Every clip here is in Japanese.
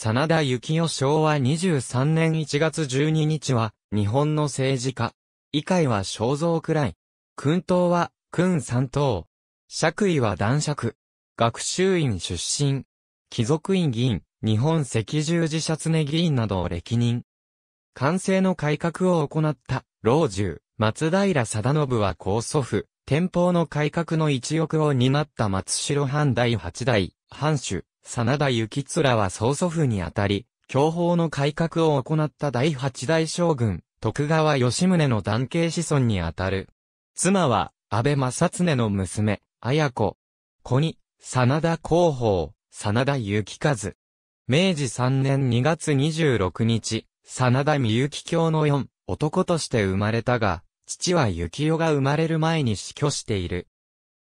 真田幸男昭和23年1月12日は、日本の政治家。以下は肖像くらい。君党は、君三党。爵位は男爵。学習院出身。貴族院議員、日本赤十字社常議員などを歴任。完成の改革を行った、老中、松平貞信は高祖父、天保の改革の一翼を担った松代藩第八代、藩主、真田幸面は曽祖父にあたり、教法の改革を行った第八代将軍、徳川吉宗の男系子孫にあたる。妻は、安倍正常の娘、綾子。子に、真田広報、真田幸和。明治3年2月26日、真田美幸教の4、男として生まれたが、父は幸代が生まれる前に死去している。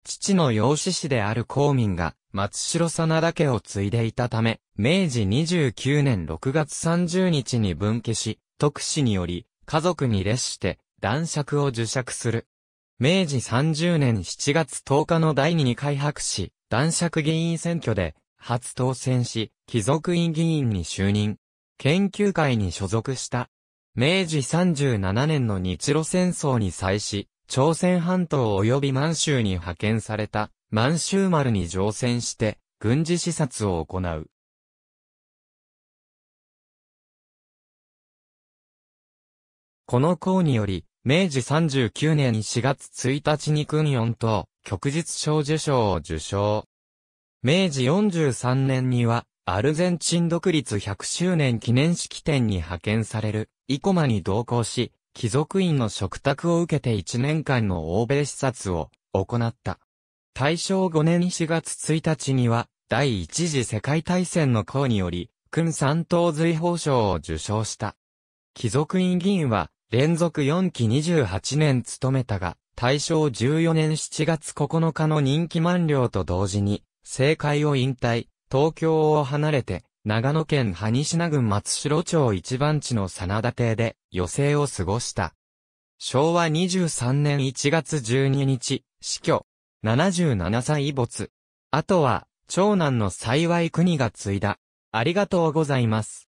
父の養子師である公民が、松代真田家を継いでいたため、明治29年6月30日に分家し、特使により、家族に列して、男爵を受爵する。明治30年7月10日の第2回白し、男爵議員選挙で、初当選し、貴族院議員に就任。研究会に所属した。明治37年の日露戦争に際し、朝鮮半島及び満州に派遣された満州丸に乗船して、軍事視察を行う。この項により、明治39年4月1日に訓ン等、旭日小受賞を受賞。明治43年には、アルゼンチン独立100周年記念式典に派遣される、イコマに同行し、貴族院の食卓を受けて1年間の欧米視察を行った。大正5年4月1日には、第一次世界大戦の功により、勲三等随法賞を受賞した。貴族院議員は、連続4期28年務めたが、大正14年7月9日の任期満了と同時に、政界を引退、東京を離れて、長野県萩品郡松代町一番地の真田邸で余生を過ごした。昭和23年1月12日、死去。77歳没。あとは、長男の幸い国が継いだ。ありがとうございます。